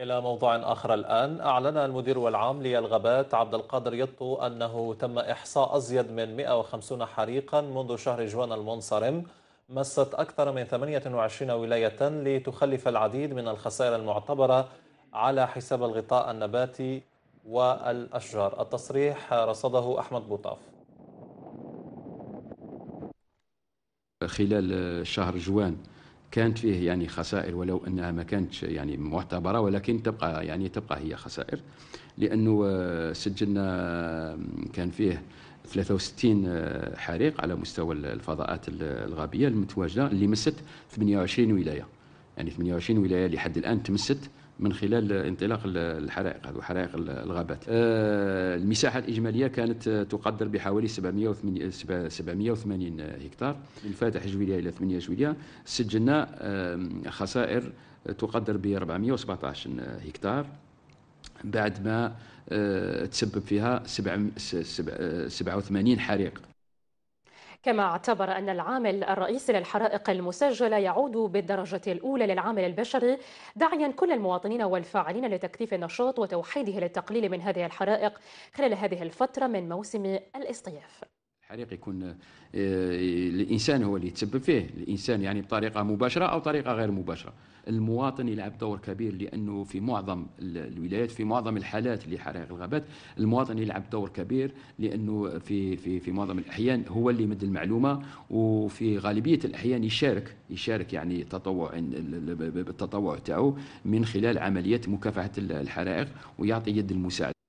إلى موضوع آخر الآن أعلن المدير العام للغابات عبد القادر يطو أنه تم إحصاء أزيد من 150 حريقا منذ شهر جوان المنصرم مست أكثر من 28 ولاية لتخلف العديد من الخسائر المعتبرة على حساب الغطاء النباتي والأشجار التصريح رصده أحمد بوطاف خلال شهر جوان كانت فيه يعني خسائر ولو انها ما كانتش يعني معتبره ولكن تبقى يعني تبقى هي خسائر لانه آه، سجلنا كان فيه 63 آه، حريق على مستوى الفضاءات الغابيه المتواجده اللي مست 28 ولايه يعني 28 ولايه لحد الان تمست من خلال انطلاق الحرائق هذو حرائق الغابات آه، المساحة الإجمالية كانت تقدر بحوالي 780 هكتار من فاتح جويلية إلى 8 جويلية سجلنا خسائر تقدر ب 417 هكتار بعد ما آه، تسبب فيها 87 آه، حريق كما اعتبر أن العامل الرئيسي للحرائق المسجلة يعود بالدرجة الأولى للعامل البشري داعيا كل المواطنين والفاعلين لتكثيف النشاط وتوحيده للتقليل من هذه الحرائق خلال هذه الفترة من موسم الاصطياف الحريق يكون آه، الانسان هو اللي يتسبب فيه الانسان يعني بطريقه مباشره او طريقه غير مباشره المواطن يلعب دور كبير لانه في معظم الولايات في معظم الحالات اللي حرائق الغابات المواطن يلعب دور كبير لانه في في في معظم الاحيان هو اللي يمد المعلومه وفي غالبيه الاحيان يشارك يشارك يعني تطوع بالتطوع تاعو من خلال عمليه مكافحه الحرائق ويعطي يد المساعده